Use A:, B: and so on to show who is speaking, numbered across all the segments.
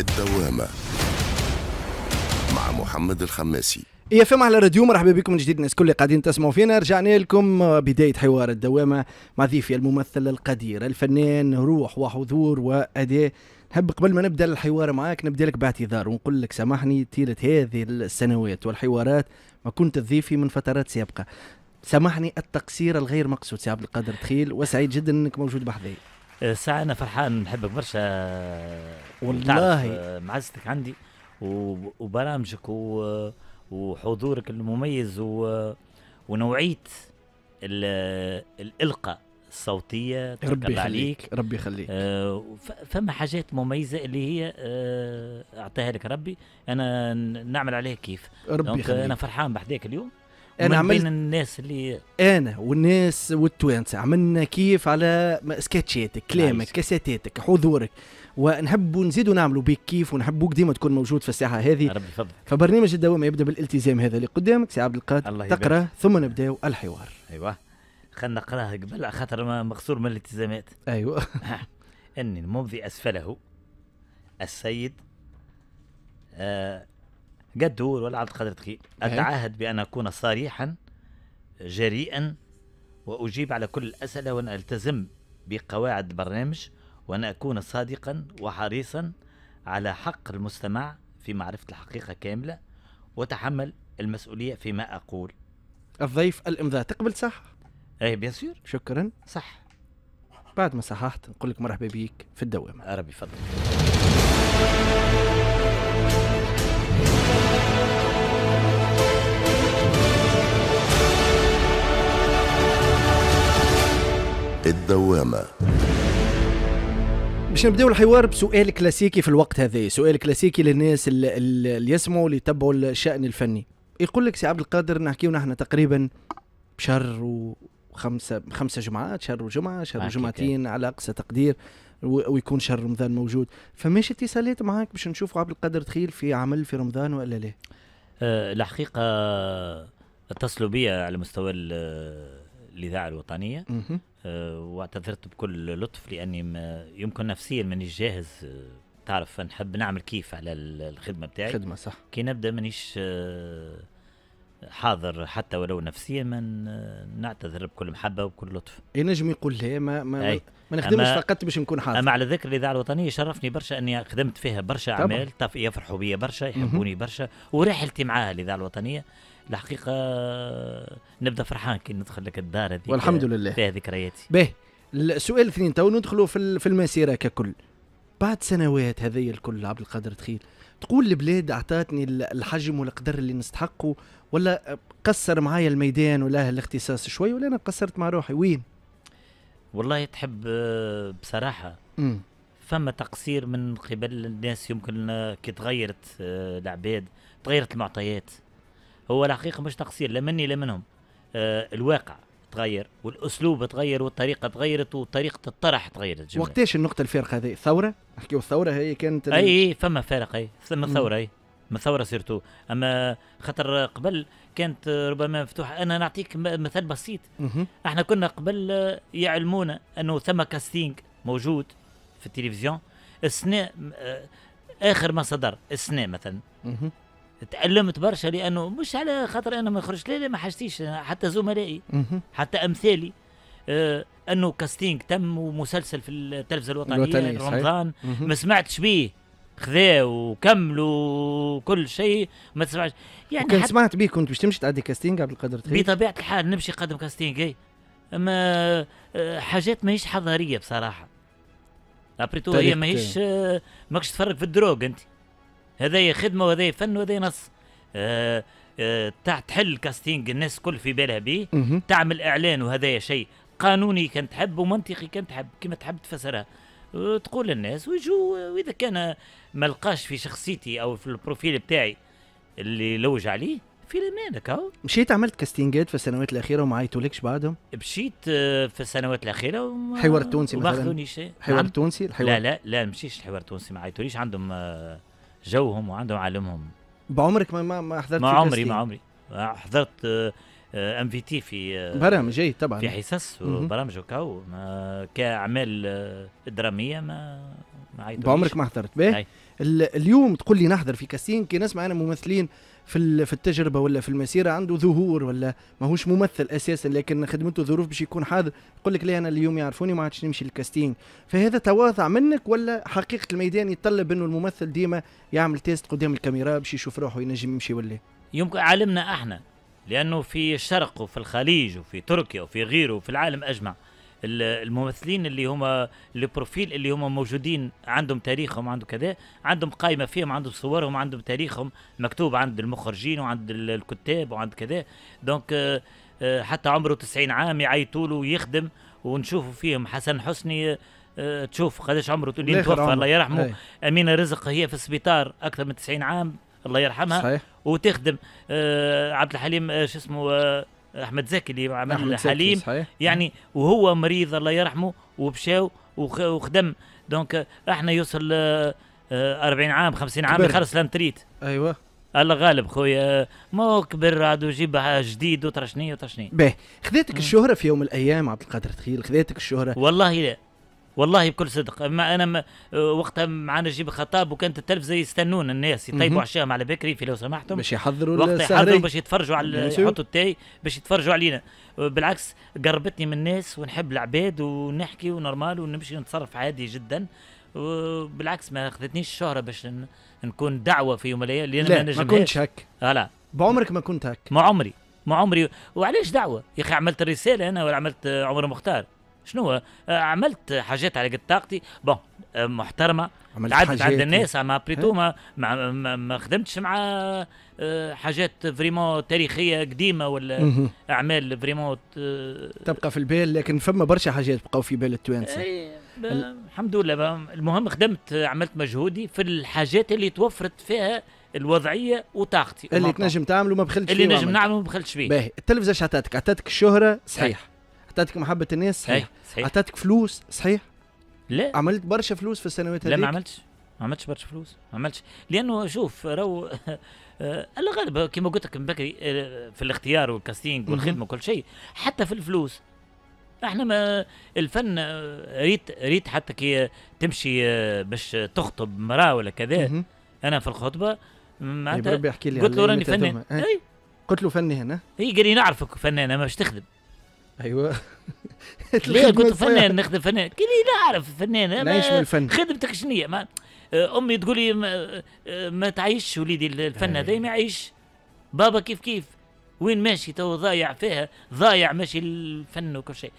A: الدوامة مع محمد الخماسي يا فم على راديو مرحبا بكم من جديد الناس الكل قاعدين تسمعوا فينا رجعنا لكم بدايه حوار الدوامه مع ضيفي الممثل القدير الفنان روح وحضور واداء نحب قبل ما نبدا الحوار معاك نبدا لك باعتذار ونقول لك سامحني طيله هذه السنوات والحوارات ما كنت تضيفي من فترات سابقه سامحني التقصير الغير مقصود سي عبد القادر تخيل وسعيد جدا انك موجود بحذايا
B: ساعة أنا فرحان نحبك برشا والله معزتك عندي وبرامجك وحضورك المميز ونوعية الإلقاء الصوتية ربي عليك ربي يخليك آه، فما حاجات مميزة اللي هي آه، أعطيها أعطاها لك ربي أنا نعمل عليها كيف ربي يخليك أنا فرحان بحديك اليوم انا عملت بين الناس اللي
A: انا والناس والتوانسه عملنا كيف على سكتشاتك كلامك كاساتاتك حضورك ونحب نزيدوا نعملوا بك كيف ونحبوك ديما تكون موجود في الساعه هذه ربي فضل. فبرنامج الدوام يبدا بالالتزام هذا اللي قدامك سي عبد القادر تقرا ثم نبداو الحوار
B: ايوه خلنا نقراها قبل خاطر مقصور من الالتزامات ايوه ان الممضي اسفله السيد آه قد دور ولا القادر قدرتك إيه. أتعهد بأن أكون صريحا جريئا وأجيب على كل الأسئلة وأن ألتزم بقواعد البرنامج وأن أكون صادقا وحريصا على حق المستمع في معرفة الحقيقة كاملة وتحمل المسؤولية فيما أقول الضيف الإمضاء تقبل صح؟ ايه بيان
A: سور شكرا صح بعد ما صححت نقول لك مرحبا بيك في الدوامة ربي يفضلك الدوامة باش نبداو الحوار بسؤال كلاسيكي في الوقت هذا سؤال كلاسيكي للناس اللي يسمعوا اللي يتبعوا الشأن الفني يقول لك سي عبد القادر نحكيو نحن تقريبا بشهر وخمسة خمسة جمعات شهر وجمعة شهر وجمعتين على أقصى تقدير ويكون شهر رمضان موجود فماشي اتصالات معك باش نشوفوا عبد القادر تخيل في عمل في رمضان ولا لا
B: أه الحقيقه اتصلوا بي على مستوى الاذاعه الوطنيه أه واعتذرت بكل لطف لاني يمكن نفسيا مانيش جاهز آه، تعرف نحب نعمل كيف على الخدمه بتاعي خدمه صح كي نبدا مانيش آه، حاضر حتى ولو نفسيا من نعتذر بكل محبه وبكل لطف
A: ينجم يقول لي ما ما, أي. ما نخدمش فقط
B: باش نكون حاضر اما على ذكر الاذاعه الوطنيه شرفني برشا اني خدمت فيها برشا اعمال يفرحوا بيا برشا يحبوني برشا ورحلتي معاها الاذاعه الوطنيه الحقيقه نبدا فرحان كي ندخل لك الدار هذيك والحمد لله فيها ذكرياتي
A: به السؤال الثاني تو ندخلوا في في المسيره ككل بعد سنوات هذه الكل عبد القادر تخيل تقول البلاد اعطتني الحجم والقدر اللي نستحقه ولا قصر معايا الميدان ولا الاختصاص شوي ولا انا قصرت مع روحي
B: وين والله تحب بصراحه مم. فما تقصير من قبل الناس يمكن كي تغيرت آه، العباد تغيرت المعطيات هو الحقيقه مش تقصير لا مني لا منهم آه، الواقع تغير والاسلوب تغير والطريقه تغيرت وطريقه الطرح تغيرت وقتاش
A: النقطه الفارقه هذه ثوره نحكيو الثوره هي كانت اي
B: فما فارق اي ثم ثوره اي من الثوره سيرتو اما خاطر قبل كانت ربما مفتوحه انا نعطيك مثال بسيط احنا كنا قبل يعلمونا انه ثم كاستينج موجود في التلفزيون السنة آه، اخر ما صدر السنة مثلا تألمت برشا لانه مش على خاطر انا ما خرجت لا لا ما حشتيش حتى زملائي حتى امثالي آه انه كاستينج تم ومسلسل في التلفزه الوطنيه رمضان ما سمعتش بيه خذيه وكملوا كل شيء ما تسمعش يعني كان سمعت بيه كنت باش تمشي تعدي كاستينج عبد القادر تخيل بطبيعه الحال نمشي قدم كاستينج اي اما آه، حاجات ماهيش حضاريه بصراحه ابري تو هي ماهيش آه، ماكش تفرق في الدروغ انت هذايا خدمه وهذايا فن وهذايا نص أه أه تحل كاستينج الناس الكل في بالها بيه تعمل اعلان وهذايا شيء قانوني كان تحب ومنطقي كان تحب كما تحب تفسرها آه، تقول للناس ويجوا واذا كان ما لقاش في شخصيتي او في البروفيل بتاعي اللي لوج عليه في الامان هكا
A: مشيت عملت كاستينجات في السنوات الاخيره وما عيطولكش بعدهم
B: مشيت آه، في السنوات الاخيره وما حوار تونسي مثلا نعم. حوار تونسي الحوار لا لا لا مشيش الحوار التونسي ما عيطوليش عندهم آه، جوهم وعندهم عالمهم
A: بعمرك ما ما حضرت ما عمري ما عمري
B: حضرت ام آه، في تي آه، في برامج اي طبعا في حصص وبرامج وكاو كاعمال آه، دراميه ما ما بعمرك ما
A: حضرت باهي اليوم تقول لي نحضر في كاسين كي نسمع انا ممثلين في في التجربه ولا في المسيره عنده ظهور ولا ماهوش ممثل اساسا لكن خدمته ظروف باش يكون حاضر يقول لك لا انا اليوم يعرفوني ما عادش نمشي للكاستينج فهذا تواضع منك ولا حقيقه الميدان يتطلب انه الممثل ديما يعمل تيست قدام الكاميرا باش يشوف روحه ينجم يمشي ولا
B: يمكن علمنا احنا لأنه في الشرق وفي الخليج وفي تركيا وفي غيره وفي العالم أجمع الممثلين اللي هما البروفيل اللي هما موجودين عندهم تاريخهم عندهم كذا عندهم قائمه فيهم عندهم صورهم عندهم تاريخهم مكتوب عند المخرجين وعند الكتاب وعند كذا دونك آه، آه، حتى عمره 90 عام يعيطوا له ويخدم ونشوفوا فيهم حسن حسني آه، تشوف قداش عمره اللي توفى الله يرحمه امينه رزق هي في السبيطار اكثر من 90 عام الله يرحمها صحيح. وتخدم آه عبد الحليم آه شو اسمه آه احمد زكي اللي عمل حليم صحيح. يعني وهو مريض الله يرحمه ومشاو وخدم دونك احنا يوصل 40 آه، آه، عام 50 عام يخلص لانتريت ايوه الله غالب خويا مو كبر عاد وجيب جديد وترشني وترشني
A: به خذيتك الشهره في يوم من الايام عبد القادر تخيل خذيتك الشهره
B: والله لا والله بكل صدق ما انا ما وقتها معنا نجيب الخطاب وكانت التلفزه يستنون الناس يطيبوا عشاهم على بكري في لو سمحتم باش يحضروا وقتها يحضروا باش يتفرجوا على يحطوا التاي باش يتفرجوا علينا بالعكس قربتني من الناس ونحب العباد ونحكي ونورمال ونمشي نتصرف عادي جدا بالعكس ما اخذتنيش الشهره باش نكون دعوه في يوم من الايام لان لا ما, ما كنتش هك آه، لا بعمرك ما كنت هك ما عمري ما عمري وعلاش دعوه يا اخي عملت الرساله انا ولا عملت عمر مختار شنو آه، عملت حاجات على قد طاقتي بون آه، محترمه عملت حاجات عند الناس ما بريتو إيه. ما ما, ما, ما خدمتش مع آه، حاجات فريمون تاريخيه قديمه ولا اعمال فريمون تبقى في البال
A: لكن فما برشا حاجات بقاو في بال التوانسه
B: إيه، الحمد لله المهم خدمت عملت مجهودي في الحاجات اللي توفرت فيها الوضعيه وطاقتي اللي تنجم
A: تعمله ما بخلتش اللي نجم نعمله ما بخلتش فيه باهي التلفزه شعطتك عطاتك الشهره صحيح إيه. اعطتك محبه
B: الناس صحيح صحيح
A: اعطتك فلوس صحيح
B: لا عملت برشا فلوس في السنوات هذيك لا ما عملتش ما عملتش برشا فلوس ما عملتش لانه شوف راهو آه، الغالب كما قلت لك من بكري آه، في الاختيار والكاستينج والخدمه وكل شيء حتى في الفلوس احنا ما الفن آه، ريت ريت حتى كي تمشي باش تخطب مراه ولا كذا انا في الخطبه معناتها قلت له راني فنان إيه. قلت له فنان اي قال لي نعرفك فنان ما باش تخدم ايوه ليه قلت فنان نخدم فنان قال لي لا اعرف فنان نعيش من الفن خدمتك شنية ما أه، امي تقول لي ما, أه، ما تعيش وليدي الفن هذا ما يعيش بابا كيف كيف وين ماشي تو ضايع فيها ضايع ماشي الفن وكل شيء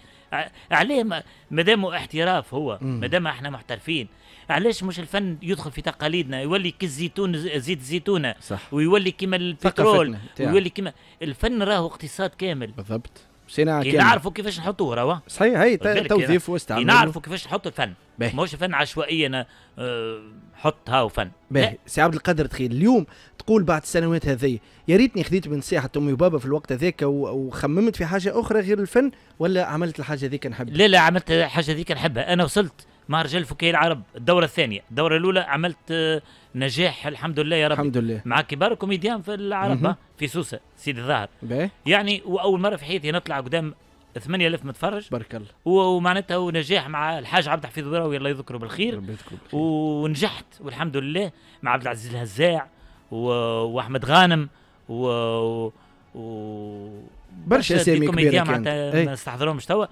B: عليه ما دام احتراف هو ما دام احنا محترفين علاش مش الفن يدخل في تقاليدنا يولي كالزيتون زيت الزيتونه صح ويولي كيما البترول ويولي كيما الفن راهو اقتصاد كامل بالضبط صناعه كامله نعرفوا كيفاش نحطوا روا صحيح هي توظيف واستعمال نعرفوا كيفاش نحطوا الفن ماهوش مش فن عشوائي انا أه حط هاو فن باهي
A: سي عبد القادر تخيل اليوم تقول بعد السنوات هذه يا ريتني خذيت من نصيحه امي وبابا في الوقت هذاك وخممت في حاجه اخرى غير الفن ولا عملت الحاجه
B: هذيك نحبها لا لا عملت الحاجه هذيك نحبها انا وصلت مهرجان الفكاهي العرب الدوره الثانيه الدوره الاولى عملت آه، نجاح الحمد لله يا رب الحمد لله مع كبار كوميديان في العرب آه، في سوسه سيد الظاهر يعني واول مره في حياتي نطلع قدام 8000 متفرج بارك الله ومعناتها ونجاح مع الحاج عبد الحفيظ وراوي الله يذكره بالخير ربي ونجحت والحمد لله مع عبد العزيز الهزاع واحمد غانم و, و... برشا اسامي كبيره كانت إيه. ما نستحضرهمش توا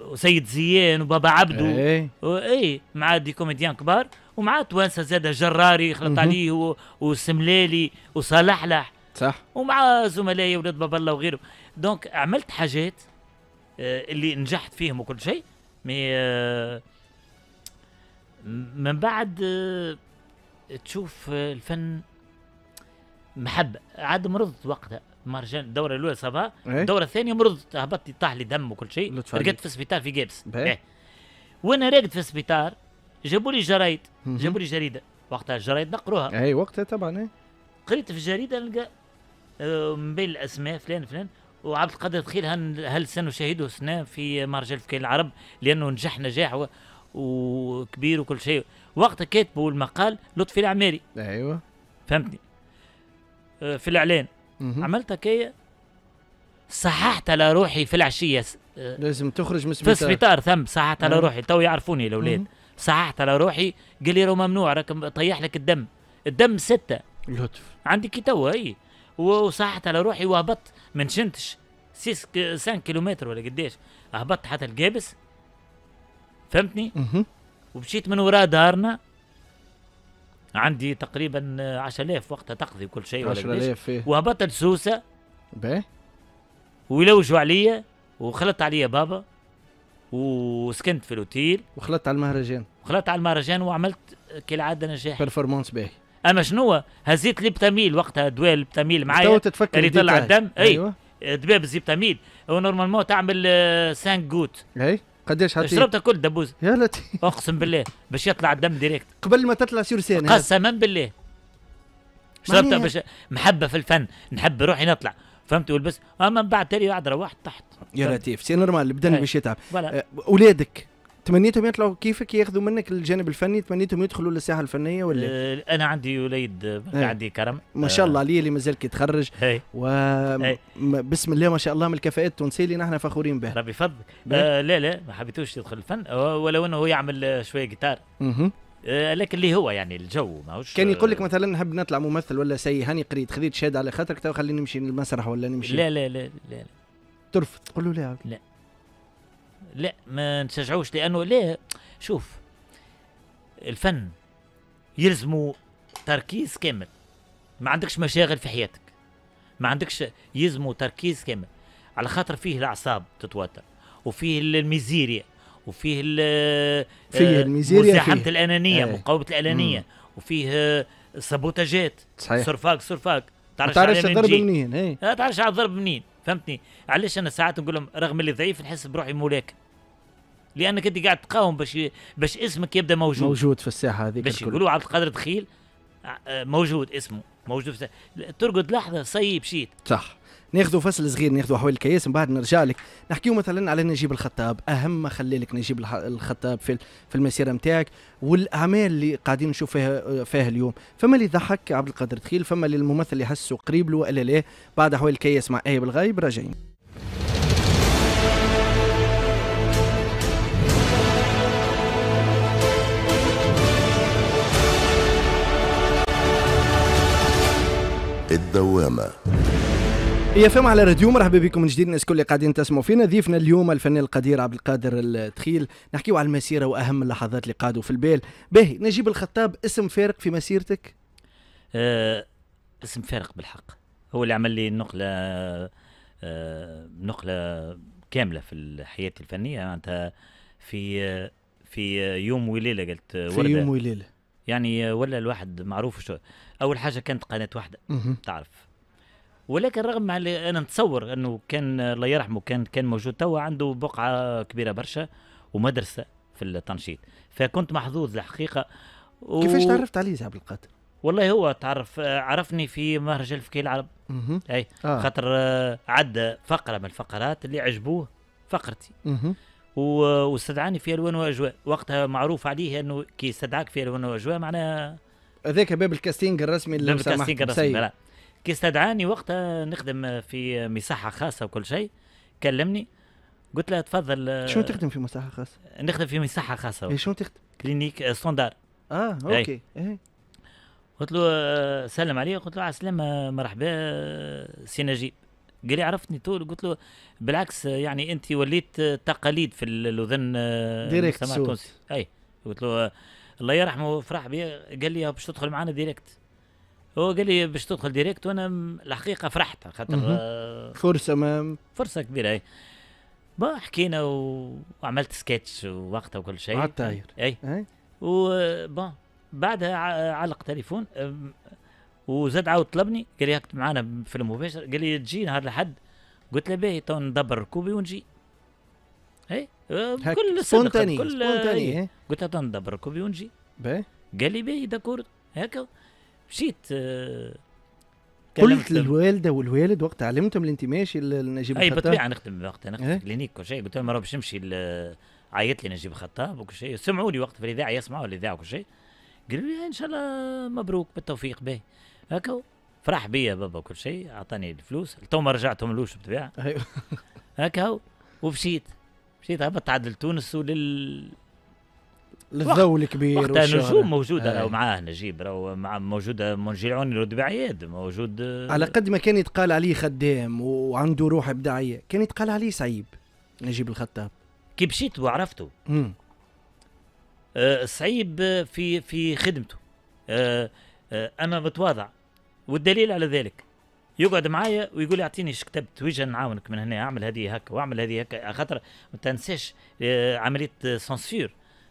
B: وسيد زيان وبابا عبده إيه. اي اي مع دي كوميديان كبار ومع توانسه زاد جراري خلط عليه وسملالي وصالحلح صح ومع زملائي ولاد بابا الله وغيره دونك عملت حاجات آه، اللي نجحت فيهم وكل شيء مي آه، من بعد آه، تشوف الفن محبة عاد مرضت وقتها مهرجان الدوره الاولى صابها الدوره إيه؟ الثانيه مرضت هبطت طاح لي دم وكل شيء رقدت في السبيطار في جابس إيه. وانا راقد في السبيطار جابوا لي جرايد جابوا لي جريده وقتها الجرايد نقروها اي وقتها طبعا إيه. قريت في الجريده نلقى آه، من بين الاسماء فلان فلان وعبد القادر تخيل هل سنشاهده سنة في مهرجان فكاهي العرب لانه نجح نجاح وكبير وكل شيء وقتها كاتبوا المقال لطفي العماري ايوه فهمتني آه، في الاعلان عملتها كي صححت على روحي في العشيه آه، لازم تخرج من السبيطار في السبيطار ثم صححت على نعم. روحي تو يعرفوني الاولاد صححت على روحي قال لي ممنوع راك طيح لك الدم الدم سته لطف عندي كي توا اي وصححت على روحي وهبطت ما نشنتش 5 كيلومتر ولا قداش هبطت حتى القابس فهمتني؟ مه. ومشيت من وراء دارنا عندي تقريبا 10000 وقتها تقضي كل شيء 10000 وهبطت سوسه باهي ويلوجوا عليا وخلطت عليا بابا وسكنت في الاوتيل وخلطت على المهرجان وخلطت على المهرجان وعملت كالعاده نجاح بيرفورمانس باهي اما شنو هزيت ليبتاميل وقتها دواء ليبتاميل معايا تو تتفكر اللي يطلع الدم أيوة. دباب زيبتاميل ونورمالمون تعمل 5 آه، جوت اي قداش حطيت؟ شربتها كل دبوز يا لطيف اقسم بالله باش يطلع الدم ديريكت قبل ما تطلع سور قسما بالله شربتها باش محبه في الفن نحب روحي نطلع فهمت ولبس اما من بعد تالي قاعد روحت تحت يا لطيف
A: سي نورمال البدن إيه. باش يتعب أه، اولادك تمنيتهم يطلعوا كيفك ياخذوا منك الجانب الفني تمنيتهم يدخلوا للساحه الفنيه ولا آه
B: انا عندي وليد آه، إيه. عندي كرم ما شاء الله عليه آه. اللي مازال كيتخرج
A: إيه. و إيه. بسم الله ما شاء الله من الكفاءات التونسيه اللي نحن فخورين بها ربي يفضلك آه
B: لا لا ما حبيتوش يدخل الفن آه، ولو انه هو يعمل شويه جيتار لكن اللي هو يعني الجو ماهوش كان يقول لك
A: مثلا نحب نطلع ممثل ولا سي هاني قريت خذيت شهاده على خاطرك تو خليني
B: نمشي للمسرح
A: ولا نمشي لا لا لا لا, لا. ترفض تقول له لا لا
B: لا ما نشجعوش لانه ليه شوف الفن يلزمه تركيز كامل ما عندكش مشاغل في حياتك ما عندكش يلزمه تركيز كامل على خاطر فيه الاعصاب تتوتر وفيه الميزيريا وفيه فيه آه، الميزيريا مزاحمة الانانيه ايه. مقاومه الانانيه مم. وفيه آه، سابوتاجات صحيح سرفاك سرفاك إيه. تعرفش على الضرب منين ايه تعرفش على الضرب منين فهمتني علاش انا ساعات نقول لهم رغم اللي ضعيف نحس بروحي مولاك لانك انت قاعد تقاوم باش باش اسمك يبدا موجود موجود
A: في الساحه هذيك باش يقولوا
B: عبد القادر دخيل آه، موجود اسمه موجود في الساحة. ترقد لحظه صيب شيت
A: صح ناخذوا فصل صغير ناخذوا حوالي الكياس من بعد نرجع لك نحكيو مثلا على نجيب الخطاب اهم ما خلى لك نجيب الخطاب في في المسيره نتاعك والاعمال اللي قاعدين نشوف فيها فيها اليوم فما اللي ضحك عبد القادر تخيل فما اللي الممثل يحسه قريب له ولا لا بعد حوالي الكياس مع ايه بالغايب راجعين الدوامه يا فهم على راديو مرحبا بكم من جديد الناس الكل اللي قاعدين تسمعوا فينا ضيفنا اليوم الفنان القدير عبد القادر التخيل نحكيو على المسيره واهم اللحظات اللي قعدوا في البال باهي نجيب الخطاب اسم فارق في مسيرتك
B: آه اسم فارق بالحق هو اللي عمل لي نقله آه نقله كامله في حياتي الفنيه معناتها في في يوم وليله قلت في يوم وليله يعني ولا الواحد معروف شو اول حاجه كانت قناه واحده تعرف ولكن رغم على انا نتصور انه كان الله يرحمه كان كان موجود توا عنده بقعه كبيره برشا ومدرسه في التنشيط فكنت محظوظ الحقيقه و... كيفاش تعرفت
A: عليه زعب عبد القادر؟
B: والله هو تعرف عرفني في مهرجان الفكاهي العرب اي آه. خاطر آه، عدى فقره من الفقرات اللي عجبوه فقرتي واستدعاني في الوان واجواء وقتها معروف عليه انه كي استدعاك في الوان واجواء معناها
A: هذاك باب الكاستينج الرسمي اللي باب الكاستينج الرسمي
B: كي استدعاني وقتها نخدم في مساحه خاصه وكل شيء كلمني قلت له تفضل آه، شنو تخدم
A: في مساحه خاصه؟
B: نخدم في مساحه خاصه إيه، شنو تخدم؟ كلينيك ستوندار اه, آه، اوكي إيه. قلت له آه، سلم علي قلت له على السلامه مرحبا سي نجيب قال لي عرفتني طول قلت له بالعكس يعني انت وليت تقاليد في الاذن ديريكت اي قلت له الله يرحمه فرح بي قال لي باش تدخل معنا ديريكت هو قال لي باش تدخل ديريكت وانا الحقيقه فرحت خاطر آه فرصه ما فرصه كبيره اي با حكينا وعملت سكتش ووقتها وكل شيء عالطاير اي, أي. بون بعدها علق تليفون وزاد عاود طلبني قال لي هاك معانا في المباشر قال لي تجي نهار الاحد قلت له باهي تو ندبر ركوبي ونجي اي كل سبونتاني سبونتاني إيه. قلت له تو ندبر ركوبي ونجي باهي قال لي باهي داكور هكا مشيت آه، قلت للوالده
A: والوالد وقت علمتهم اللي انت ماشي لنجيب الخطاب اي بالطبيعه
B: نخدم وقتها نخدم أه؟ كلينيك كل شيء قلت لهم راه باش نمشي عيط لي نجيب الخطاب وكل شيء سمعوا لي وقت في الاذاعه يسمعوا الاذاعه وكل شيء قالوا لي ان شاء الله مبروك بالتوفيق به هكا فرح بيا بابا وكل شيء اعطاني الفلوس تو ما رجعتهم لوش بالطبيعه أيوه. هكا ومشيت مشيت هبطت عاد لتونس ولل للذو الكبير وقتها نجوم موجوده لو معاه نجيب راهو مع موجوده منجي العوني رد موجود آه، على قد ما كان يتقال
A: عليه خدام وعنده روح ابداعيه كان يتقال عليه صعيب نجيب الخطاب
B: كي مشيت وعرفته آه صعيب في في خدمته آه آه انا متواضع والدليل على ذلك يقعد معايا ويقول اعطيني ايش كتبت ويجي نعاونك من هنا اعمل هذه هكا واعمل هذه هكا خاطر ما تنساش آه، عمليه سانسور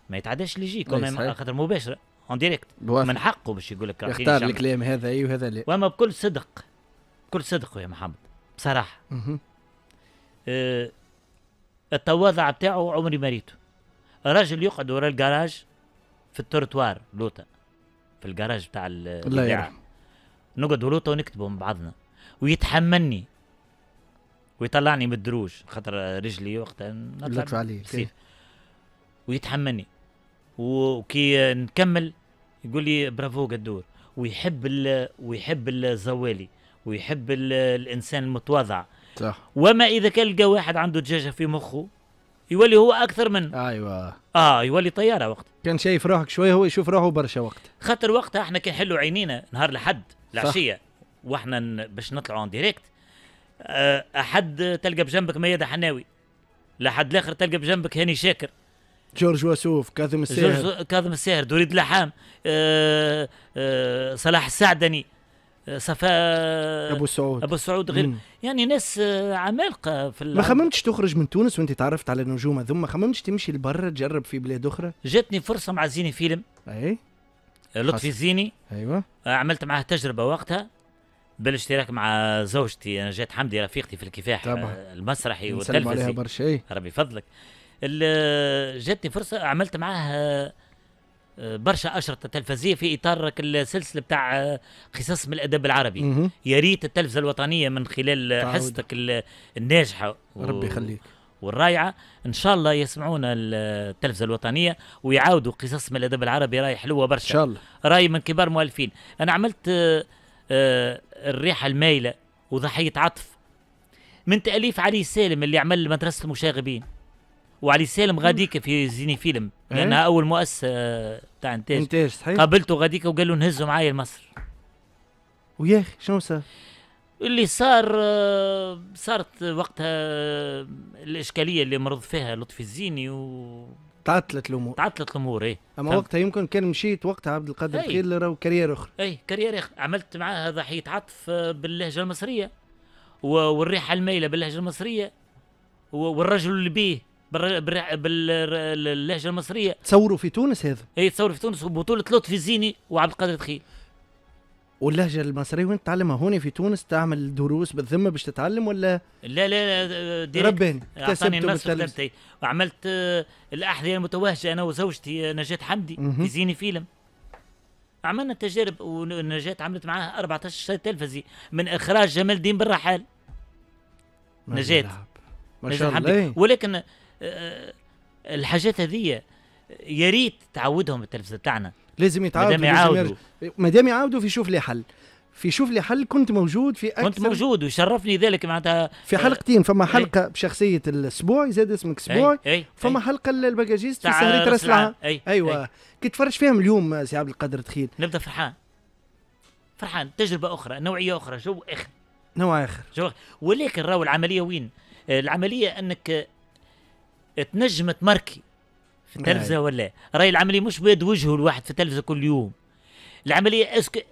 B: ما يتعداش ليجي كوميم خاطر مباشر اون ديريكت من حقه باش يقول لك يختار الكلام هذا اي أيوه، وهذا لا واما بكل صدق بكل صدق يا محمد بصراحه أه التواضع بتاعه عمري ما ريته راجل يقعد ورا الجراج في التورتوار لوطا في الجراج بتاع يرحمه نقعد ولوطا ونكتبوا من بعضنا ويتحملني ويطلعني من الدروج خاطر رجلي وقتها نطلع عليه ويتحملني وكي نكمل يقول لي برافو قدور ويحب الـ ويحب الزوالي ويحب الـ الانسان المتواضع صح وما اذا كان لقى واحد عنده دجاجه في مخه يولي هو اكثر من ايوه اه يولي طياره وقت
A: كان شايف روحك شويه هو يشوف روحه برشا وقت
B: خاطر وقتها احنا حلو عينينا نهار الاحد العشيه واحنا باش نطلعوا اون آه، ديريكت احد تلقى بجنبك ميادة حناوي لحد الاخر تلقى بجنبك هاني شاكر
A: جورج واسوف كاظم الساهر
B: كاظم الساهر دريد لحام آآ آه، آآ آه، صلاح السعدني آه، صفاء ابو سعود ابو سعود غير مم. يعني ناس عمالقه في ما خممتش
A: تخرج من تونس وانت تعرفت على النجوم هذوما ما خممتش تمشي لبرا تجرب في بلاد اخرى
B: جاتني فرصه مع زيني فيلم اي لطفي زيني ايوه عملت معاه تجربه وقتها بالاشتراك مع زوجتي انا جات حمدي رفيقتي في الكفاح طبعا. المسرحي والتلفزي برشا ربي فضلك جاتني فرصه عملت معاه آه، برشا اشرطه تلفزيه في اطار السلسله بتاع آه، قصص من الادب العربي يا ريت التلفزه الوطنيه من خلال حصتك الناجحه ربي يخليك والرائعه ان شاء الله يسمعونا التلفزه الوطنيه ويعاودوا قصص من الادب العربي راي حلوه برشا ان شاء الله راي من كبار مؤلفين انا عملت آه، الريحه المايله وضحيه عطف من تاليف علي سالم اللي عمل مدرسه المشاغبين وعلي سالم غاديك في زيني فيلم إيه. لانها اول مؤسسه آه، تاع انتاج انتاج صحيح قابلته غاديك وقال له نهزوا معايا لمصر ويا اخي شنو صار؟ اللي صار آه، صارت وقتها آه، الاشكاليه اللي مرض فيها لطفي الزيني و
A: تعطلت الامور تعطلت الامور ايه اما وقتها يمكن كان مشيت وقتها عبد القادر إيه. خيل راهو كارير اخرى
B: اي كارير اخرى عملت معاه ضحيه عطف باللهجه المصريه والريحه المايله باللهجه المصريه والرجل اللي بيه باللهجه المصريه
A: تصوروا في تونس هذا
B: اي تصوروا في تونس وبطوله لطفي زيني وعبد القادر تخيل
A: واللهجة المصرية وين تتعلمها هون في تونس تعمل دروس بالذمة باش تتعلم ولا
B: لا لا لا رباني اعطاني النص وعملت آه، الأحذية المتوهجة أنا وزوجتي آه، نجاة حمدي في زيني فيلم عملنا تجارب ونجاة عملت معاه 14 تلفزي من إخراج جمال الدين بالرحال
A: نجاة ما شاء الله
B: ولكن الحاجات هذية يا ريت تعودهم التلفزه تاعنا لازم يتعاودوا مادام يعاودوا
A: مادام يعاودوا في شوف لي حل في شوف لي حل كنت موجود في اكثر كنت موجود
B: وشرفني ذلك معناتها في حلقتين فما إيه. حلقه
A: ايه بشخصيه الاسبوع زاد اسمك إيه، اسبوع
B: ايه فما ايه حلقه للباجاجيست في سهرية راس العام ايه ايوه ايه
A: كي تفرج فيهم اليوم سي عبد القادر تخيل
B: نبدا فرحان فرحان تجربه اخرى نوعيه اخرى جو اخر نوع اخر جو اخر ولكن راهو العمليه وين؟ العمليه انك تنجم تمركي في التلفزه ولا راي العمليه مش بيد وجهه الواحد في التلفزه كل يوم العمليه اسك...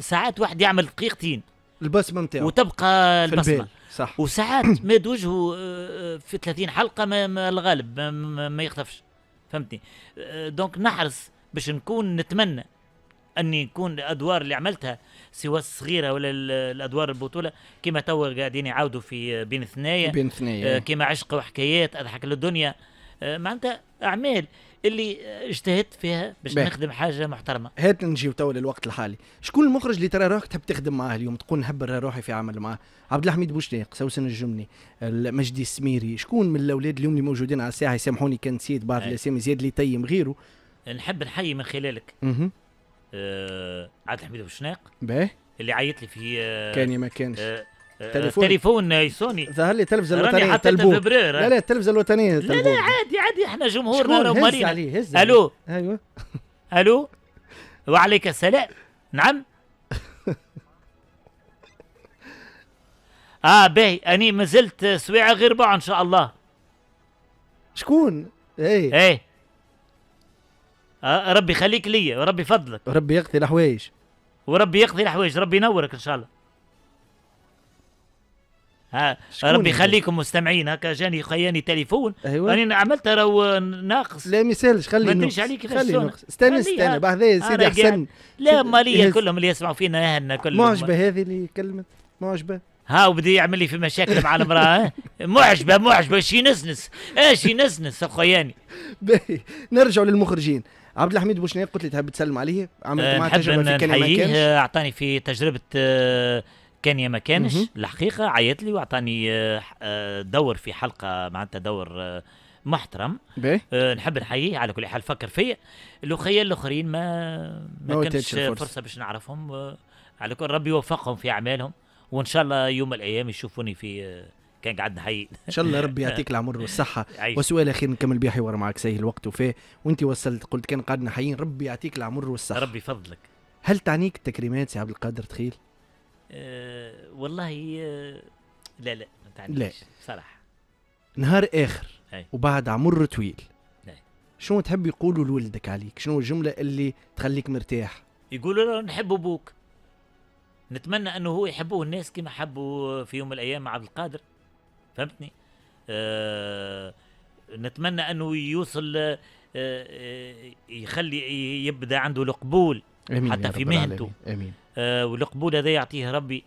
B: ساعات واحد يعمل دقيقتين البصمه نتاعو وتبقى البصمه صح وساعات ماد وجهه آه، في 30 حلقه ما, الغالب ما, ما فهمتني آه، دونك نحرص باش نكون نتمنى اني يكون الادوار اللي عملتها سواء الصغيره ولا الادوار البطوله كما توا قاعدين يعاودوا في بين ثنايا بين ثنايا آه، كما عشق وحكايات اضحك للدنيا آه، معناتها اعمال اللي اجتهدت فيها باش نخدم حاجه محترمه هات
A: نجيو توا للوقت الحالي شكون المخرج اللي ترى روحك تحب تخدم معاه اليوم تقول نحب روحي في عمل معاه عبد الحميد بوشناق سوسن الجمني مجدي السميري شكون من الاولاد اليوم اللي موجودين على الساحه يسامحوني كان نسيت بعض الاسامي زياد اللي تيم طيب، غيره
B: نحب نحيي من خلالك م -م. آه، عادل حميد ابو شناق باهي اللي عيط لي في آه، كان ما كانش آه، تليفون تليفون سوني ظهر لي التلفزه الوطنيه حتى فبراير لا لا التلفزه الوطنيه لا لا عادي عادي احنا جمهورنا راهو مالين عليه هز الو ايوه الو وعليك السلام نعم اه باهي اني مازلت سويعه غير باع ان شاء الله شكون؟ ايه ايه آه، ربي يخليك ليا وربي يفضلك وربي يقضي الحوايج وربي يقضي الحوايج ربي ينورك ان شاء الله ها ربي يخليكم مستمعين هكا جاني خياني تليفون أيوة. انا عملت راهو ناقص لا ما يسالش خلي ما عليك خلي نقص استنى استنى بعد سيدي احسن لا ماليه كلهم اللي يسمعوا فينا اهلنا كلهم معجبه
A: هذه اللي كلمت معجبه
B: ها وبدي يعمل لي في مشاكل مع المراه معجبه معجبه شي نسنس ايش نزنس إيه، خياني نرجعوا للمخرجين عبد الحميد بوشناب قلت لي تحب تسلم عليه عملت آه، معاه تجربه في كان نحييه آه، اعطاني في تجربه كان ما كانش الحقيقه عيط لي واعطاني آه، دور في حلقه معناتها دور محترم أه نحب نحييه على كل حال فكر فيا الاخيه الاخرين ما ما كانش فرصه باش نعرفهم على كل ربي يوفقهم في اعمالهم وان شاء الله يوم الايام يشوفوني في كان قعدنا نحيي ان شاء الله ربي يعطيك العمر والصحه أيوة. وسؤال اخير
A: نكمل به حوار معك سيه الوقت وفاه وانت وصلت قلت كان قعدنا حيين ربي يعطيك العمر والصحه ربي يفضلك هل تعنيك التكريمات سي عبد القادر تخيل؟
B: أه والله آه، لا لا ما تعنيش لا. بصراحه
A: نهار اخر أي. وبعد عمر طويل شنو تحب يقولوا لولدك عليك؟ شنو الجمله اللي تخليك مرتاح؟
B: يقولوا له نحب ابوك نتمنى انه هو يحبوه الناس كما حبوا في يوم من الايام عبد القادر فهمتني آه نتمنى انه يوصل آه, آه، يخلي يبدا عنده القبول أمين حتى في مهنته امين آه والقبول هذا يعطيه ربي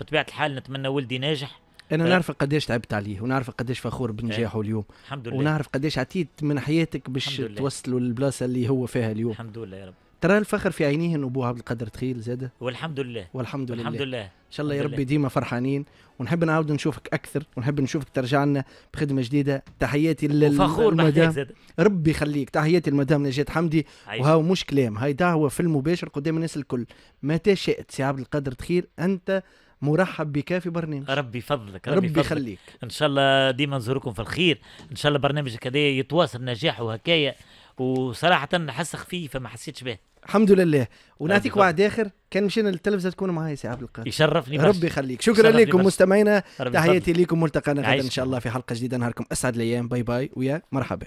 B: بطبيعه الحال نتمنى ولدي ناجح انا آه، نعرف
A: قداش تعبت عليه ونعرف قداش فخور إيه، بنجاحه اليوم الحمد لله ونعرف قداش عطيت من حياتك باش توصلوا للبلاصه اللي هو فيها اليوم الحمد لله يا رب ترى الفخر في عينيه ان ابوه عبد القادر تخيل زاده
B: والحمد لله والحمد لله الحمد لله ان شاء الله يا ربي ديما
A: فرحانين ونحب نعاود نشوفك اكثر ونحب نشوفك ترجع لنا بخدمه جديده تحياتي للمدام ربي يخليك تحياتي للمدام نجاة حمدي أيوة. وهو مش كلام هاي دعوه في المباشر قدام الناس الكل متى شئت سي عبد القادر تخيل انت مرحب بك في برنامج ربي
B: يفضلك ربي, ربي يخليك ان شاء الله ديما نزوركم في الخير ان شاء الله برنامجك هذا يتواصل نجاح وهكايا وصراحه حس خفيفه ما حسيتش به
A: الحمد لله ونعطيك وعد اخر كان مشينا للتلفزه تكون معايا سي عبد القادر يشرفني ربي يخليك شكرا لكم مستمعينا تحياتي لكم ملتقانا غدا ان شاء الله في حلقه جديده نهاركم اسعد الايام باي باي ويا مرحبا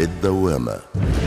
A: الدوامه